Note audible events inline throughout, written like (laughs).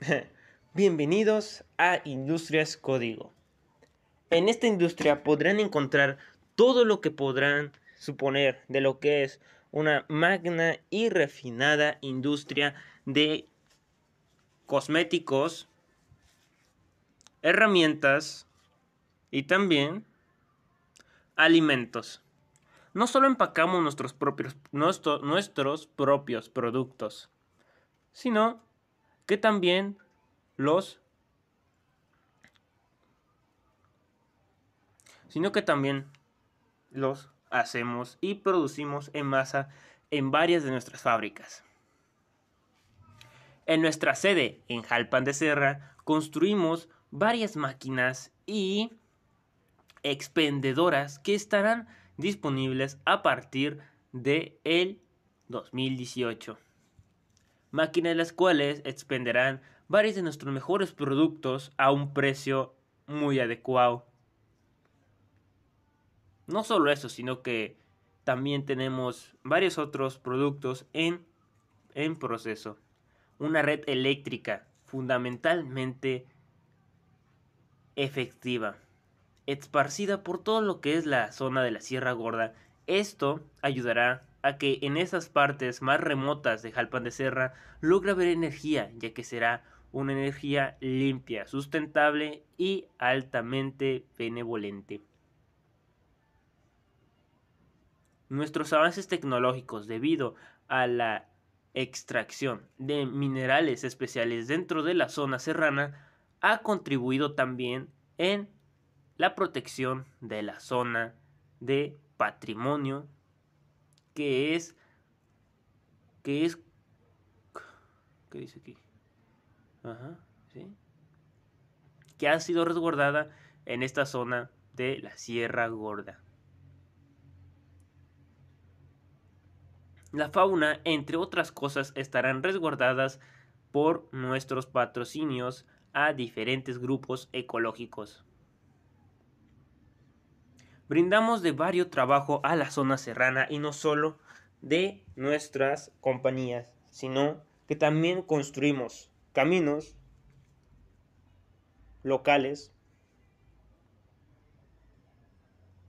(laughs) Bienvenidos a Industrias Código. En esta industria podrán encontrar todo lo que podrán suponer de lo que es una magna y refinada industria de cosméticos, herramientas y también alimentos. No solo empacamos nuestros propios, nuestros propios productos, sino que también los sino que también los hacemos y producimos en masa en varias de nuestras fábricas. En nuestra sede en Jalpan de Serra construimos varias máquinas y expendedoras que estarán disponibles a partir de el 2018 máquinas las cuales expenderán varios de nuestros mejores productos a un precio muy adecuado. No solo eso, sino que también tenemos varios otros productos en, en proceso. Una red eléctrica fundamentalmente efectiva, esparcida por todo lo que es la zona de la Sierra Gorda. Esto ayudará que en esas partes más remotas de Jalpan de Serra logra ver energía, ya que será una energía limpia, sustentable y altamente benevolente. Nuestros avances tecnológicos debido a la extracción de minerales especiales dentro de la zona serrana ha contribuido también en la protección de la zona de patrimonio que es, que es, ¿qué dice aquí? Ajá, ¿sí? Que ha sido resguardada en esta zona de la Sierra Gorda. La fauna, entre otras cosas, estarán resguardadas por nuestros patrocinios a diferentes grupos ecológicos brindamos de varios trabajo a la zona serrana y no solo de nuestras compañías, sino que también construimos caminos locales,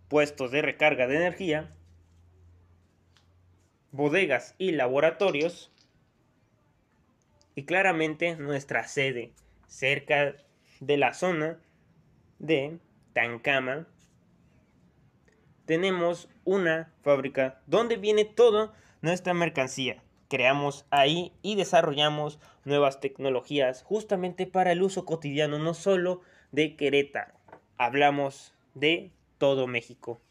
puestos de recarga de energía, bodegas y laboratorios, y claramente nuestra sede cerca de la zona de Tancama, tenemos una fábrica donde viene toda nuestra mercancía. Creamos ahí y desarrollamos nuevas tecnologías justamente para el uso cotidiano, no solo de Querétaro. Hablamos de todo México.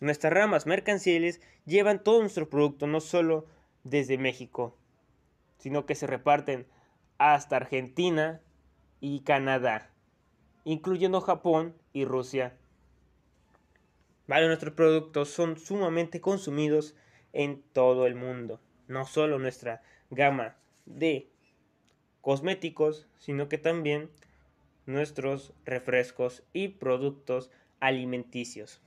Nuestras ramas mercantiles llevan todo nuestro producto, no solo desde México, sino que se reparten hasta Argentina y Canadá, incluyendo Japón y Rusia. Nuestros productos son sumamente consumidos en todo el mundo. No solo nuestra gama de cosméticos, sino que también nuestros refrescos y productos alimenticios.